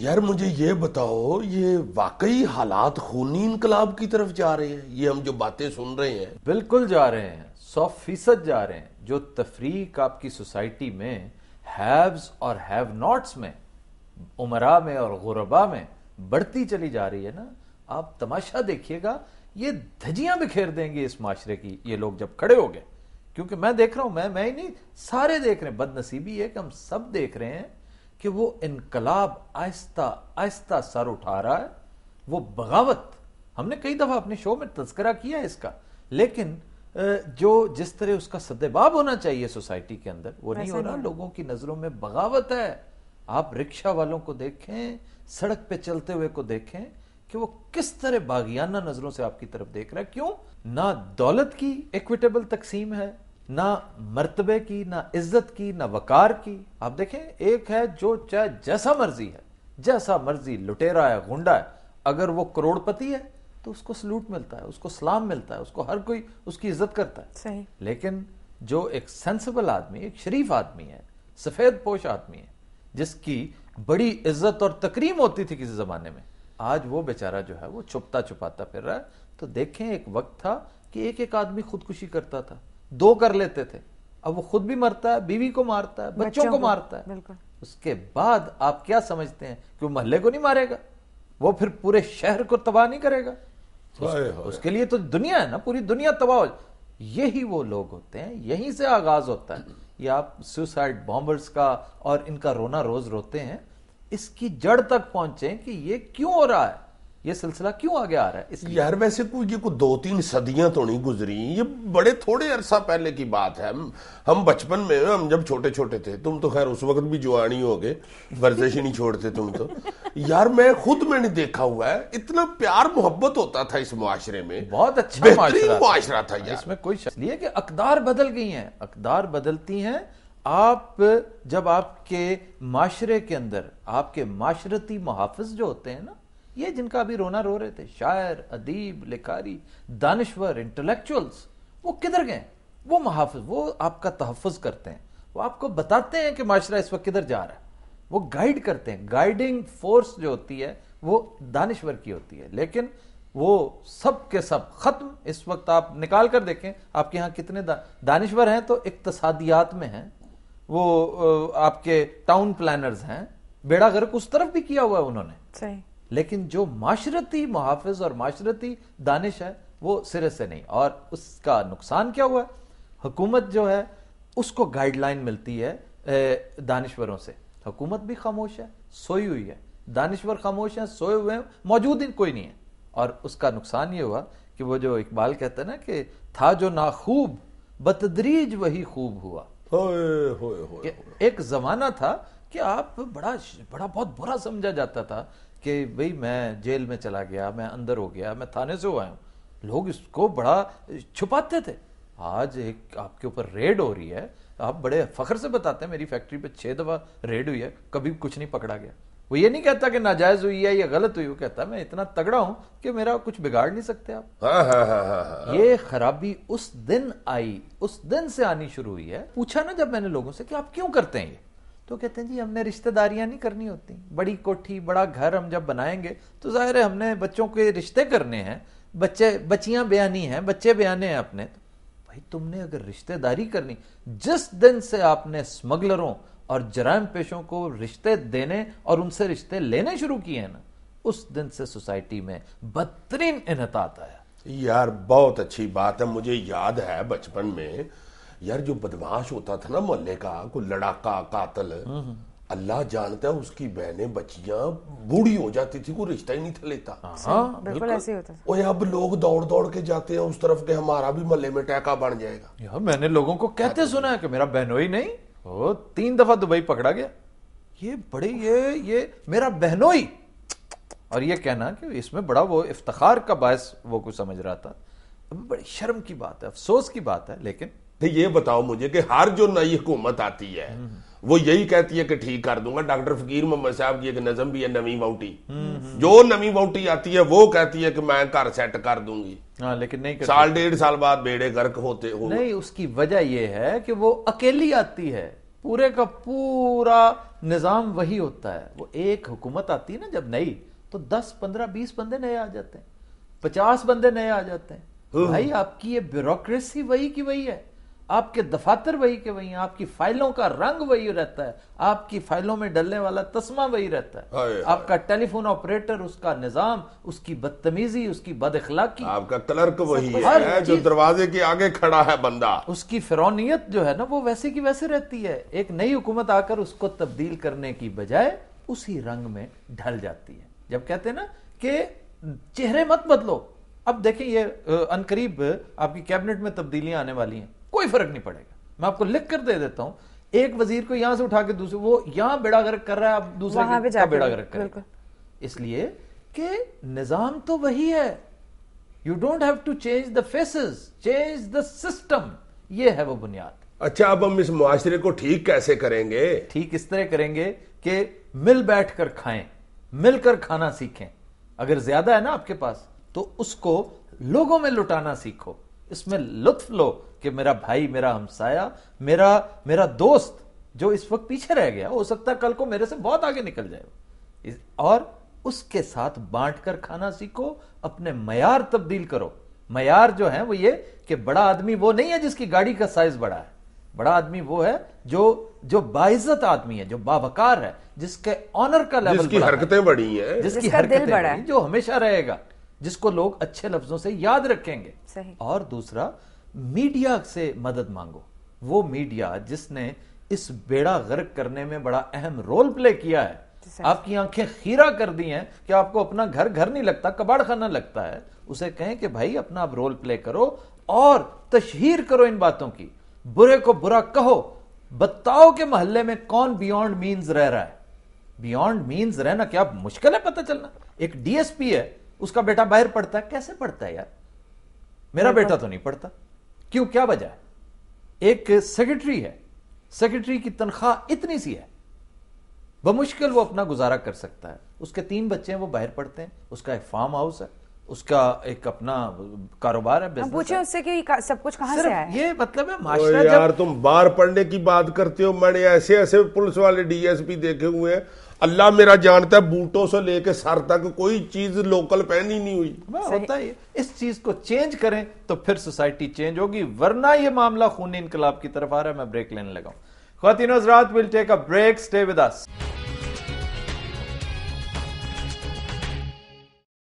यार मुझे ये बताओ ये वाकई हालात खूनी इनकलाब की तरफ जा रहे हैं ये हम जो बातें सुन रहे हैं बिल्कुल जा रहे हैं सौ फीसद जा रहे हैं जो तफरीक आपकी सोसाइटी में हैव्स और हैव नॉट्स में उमरा में और गुरबा में बढ़ती चली जा रही है ना आप तमाशा देखिएगा ये धजियां बिखेर देंगे इस माशरे की ये लोग जब खड़े हो गए क्योंकि मैं देख रहा हूं मैं मैं ही नहीं सारे देख रहे हैं बदनसीबी है कि हम सब देख रहे हैं कि वो इनकलाब आहिस्ता आहिस्ता सर उठा रहा है वो बगावत हमने कई दफ़ा अपने शो में तस्करा किया है इसका लेकिन जो जिस तरह उसका सदेबाब होना चाहिए सोसाइटी के अंदर वो नहीं हो रहा लोगों की नज़रों में बगावत है आप रिक्शा वालों को देखें सड़क पे चलते हुए को देखें कि वो किस तरह बागियाना नजरों से आपकी तरफ देख रहा है क्यों ना दौलत की इक्विटेबल तकसीम है ना मर्तबे की ना इज्जत की ना वकार की आप देखें एक है जो चाहे जैसा मर्जी है जैसा मर्जी लुटेरा है गुंडा है अगर वो करोड़पति है तो उसको सलूट मिलता है उसको सलाम मिलता है उसको हर कोई उसकी इज्जत करता है सही। लेकिन जो एक सेंसिबल आदमी एक शरीफ आदमी है सफेद पोश आदमी है जिसकी बड़ी इज्जत और तकरीम होती थी किसी जमाने में आज वो बेचारा जो है वो छुपता छुपाता फिर रहा है तो देखें एक वक्त था कि एक एक आदमी खुदकुशी करता था दो कर लेते थे अब वो खुद भी मरता है बीवी को मारता है बच्चों, को मारता है उसके बाद आप क्या समझते हैं कि वो महल्ले को नहीं मारेगा वो फिर पूरे शहर को तबाह नहीं करेगा उसके लिए तो दुनिया है ना पूरी दुनिया तबाह हो यही वो लोग होते हैं यहीं से आगाज होता है ये आप सुसाइड बॉम्बर्स का और इनका रोना रोज रोते हैं इसकी जड़ तक पहुंचे कि ये क्यों हो रहा है ये सिलसिला क्यों आगे आ रहा है इसलिए यार वैसे तो कोई ये को दो तीन सदियां तो नहीं गुजरी ये बड़े थोड़े अरसा पहले की बात है हम हम बचपन में हम जब छोटे छोटे थे तुम तो खैर उस वक्त भी जुआनी हो गए वर्जिश ही नहीं छोड़ते तुम तो यार मैं खुद मैंने देखा हुआ है इतना प्यार मोहब्बत होता था इस मुआशरे में बहुत अच्छा मुआशरा था, यार इसमें कोई इसलिए कि अकदार बदल गई है अकदार बदलती हैं आप जब आपके माशरे के अंदर आपके माशरती मुहाफ़ जो होते हैं ना ये जिनका अभी रोना रो रहे थे शायर अदीब लिखारी दानश्वर इंटेलेक्चुअल्स वो किधर गए वो मुहाफ़ वो आपका तहफ़ करते हैं वो आपको बताते हैं कि माशरा इस वक्त किधर जा रहा है वो गाइड करते हैं गाइडिंग फोर्स जो होती है वो दानश्वर की होती है लेकिन वो सब के सब ख़त्म इस वक्त आप निकाल कर देखें आपके यहाँ कितने दा, दानश्वर हैं तो इकतसादियात में हैं वो आपके टाउन प्लानर्स हैं बेड़ा गर्क उस तरफ भी किया हुआ है उन्होंने सही लेकिन जो माशरती मुहाफ़ और माशरती दानिश है वो सिरे से नहीं और उसका नुकसान क्या हुआ हुकूमत जो है उसको गाइडलाइन मिलती है दानश्वरों से हुकूमत भी खामोश है सोई हुई है दानश्वर खामोश हैं सोए हुए हैं मौजूद ही कोई नहीं है और उसका नुकसान ये हुआ कि वो जो इकबाल कहते हैं ना कि था जो ना खूब बतदरीज वही खूब हुआ होए होए होए एक जमाना था कि आप बड़ा बड़ा बहुत बुरा समझा जाता था कि भाई मैं जेल में चला गया मैं अंदर हो गया मैं थाने से हुआ हूँ लोग इसको बड़ा छुपाते थे आज एक आपके ऊपर रेड हो रही है आप बड़े फख्र से बताते हैं मेरी फैक्ट्री पे छह दफ़ा रेड हुई है कभी कुछ नहीं पकड़ा गया वो ये नहीं कहता कि नाजायज हुई है या गलत हुई वो कहता मैं इतना तगड़ा हूं कि मेरा कुछ बिगाड़ नहीं सकते आप हाँ, हाँ, हाँ, ये खराबी उस दिन आई उस दिन से आनी शुरू हुई है पूछा ना जब मैंने लोगों से कि आप क्यों करते हैं ये तो कहते हैं जी हमने रिश्तेदारियां नहीं करनी होती बड़ी कोठी बड़ा घर हम जब बनाएंगे तो जाहिर है हमने बच्चों के रिश्ते करने हैं बच्चे बच्चियां बयानी हैं बच्चे बयाने हैं अपने तो भाई तुमने अगर रिश्तेदारी करनी जिस दिन से आपने स्मगलरों और जराम पेशों को रिश्ते देने और उनसे रिश्ते लेने शुरू किए ना उस दिन से सोसाइटी में बदतरीन इनता आया यार बहुत अच्छी बात है मुझे याद है बचपन में यार जो बदमाश होता था ना मोहल्ले का कोई लड़ाका कातल हम्म, हम्म। अल्लाह जानता है उसकी बहने बच्चियां बूढ़ी हो जाती थी कोई रिश्ता ही नहीं था लेता हाँ, हाँ, बिल्कुल ऐसे होता और अब लोग दौड़ दौड़ के जाते हैं उस तरफ के हमारा भी मल्ले में टैका बन जाएगा यार मैंने लोगों को कहते सुना है कि मेरा बहनोई नहीं ओ तीन दफा दुबई पकड़ा गया ये बड़े ये ये मेरा बहनोई और ये कहना कि इसमें बड़ा वो इफ्तार का बायस वो कुछ समझ रहा था बड़ी शर्म की बात है अफसोस की बात है लेकिन तो ये बताओ मुझे कि हर जो नई हुकूमत आती है वो यही कहती है कि ठीक कर दूंगा डॉक्टर फकीर मोहम्मद साहब की एक नजम भी है नवी बाउटी जो नवी बाउटी आती है वो कहती है कि मैं घर सेट कर दूंगी आ, हाँ, लेकिन नहीं साल डेढ़ साल बाद बेड़े गर्क होते हो नहीं उसकी वजह यह है कि वो अकेली आती है पूरे का पूरा निजाम वही होता है वो एक हुकूमत आती है ना जब नई तो दस पंद्रह बीस बंदे नए आ जाते हैं पचास बंदे नए आ जाते हैं हम्म। भाई आपकी ये ब्यूरोक्रेसी वही की वही है आपके दफातर वही के वही आपकी फाइलों का रंग वही रहता है आपकी फाइलों में डलने वाला तस्मा वही रहता है आए, आपका टेलीफोन ऑपरेटर उसका निजाम उसकी बदतमीजी उसकी अखलाकी आपका क्लर्क वही है, है जो दरवाजे के आगे खड़ा है बंदा उसकी फिरौनीत जो है ना वो वैसे की वैसे रहती है एक नई हुकूमत आकर उसको तब्दील करने की बजाय उसी रंग में ढल जाती है जब कहते हैं ना कि चेहरे मत बदलो अब देखें ये अनकरीब आपकी कैबिनेट में तब्दीलियां आने वाली हैं कोई फर्क नहीं पड़ेगा मैं आपको लिख कर दे देता हूं एक वजीर को यहां से उठा के दूसरे वो यहां बेड़ा गर्क कर रहा है आप दूसरे के, का बेड़ा गर्क कर इसलिए कि निजाम तो वही है you don't have to change the faces change the system ये है वो बुनियाद अच्छा अब हम इस मुआशरे को ठीक कैसे करेंगे ठीक इस तरह करेंगे कि मिल बैठ कर खाएं मिलकर खाना सीखें अगर ज्यादा है ना आपके पास तो उसको लोगों में लुटाना सीखो इसमें लुत्फ लो कि मेरा भाई मेरा हमसाया मेरा मेरा दोस्त जो इस वक्त पीछे रह गया हो सकता है कल को मेरे से बहुत आगे निकल जाए और उसके साथ बांट कर खाना सीखो अपने मैार तब्दील करो मयार जो है वो ये कि बड़ा आदमी वो नहीं है जिसकी गाड़ी का साइज बड़ा है बड़ा आदमी वो है जो जो बाइज्जत आदमी है जो बाबकार है जिसके ऑनर का लेवल जिसकी हरकतें बड़ी है जिसकी हरकतें जो हमेशा रहेगा जिसको लोग अच्छे लफ्जों से याद रखेंगे और दूसरा मीडिया से मदद मांगो वो मीडिया जिसने इस बेड़ा गर्क करने में बड़ा अहम रोल प्ले किया है आपकी आंखें खीरा कर दी हैं कि आपको अपना घर घर नहीं लगता कबाड़ खाना लगता है उसे कहें कि भाई अपना आप रोल प्ले करो और तशहीर करो इन बातों की बुरे को बुरा कहो बताओ के मोहल्ले में कौन बियॉन्ड मीन्स रह रहा है बियॉन्ड मीन्स रहना क्या मुश्किल है पता चलना एक डीएसपी है उसका बेटा बाहर पढ़ता है कैसे पढ़ता है यार मेरा बेटा तो नहीं पढ़ता क्यों क्या वजह है एक सेक्रेटरी है सेक्रेटरी की तनख्वाह इतनी सी है बमुश्किल वो अपना गुजारा कर सकता है उसके तीन बच्चे हैं वो बाहर पढ़ते हैं उसका एक फार्म हाउस है उसका एक अपना कारोबार है पूछे उससे कि सब कुछ कहां से है ये मतलब है माशरा यार जब... तुम बाहर पढ़ने की बात करते हो मैंने ऐसे ऐसे पुलिस वाले डीएसपी देखे हुए हैं अल्लाह मेरा जानता है बूटों से लेके सर तक कोई चीज लोकल पहनी नहीं हुई हाँ, होता है इस चीज को चेंज करें तो फिर सोसाइटी चेंज होगी वरना यह मामला खूनी इनकलाब की तरफ आ रहा है मैं ब्रेक लेने लगा हूं will take a break stay with us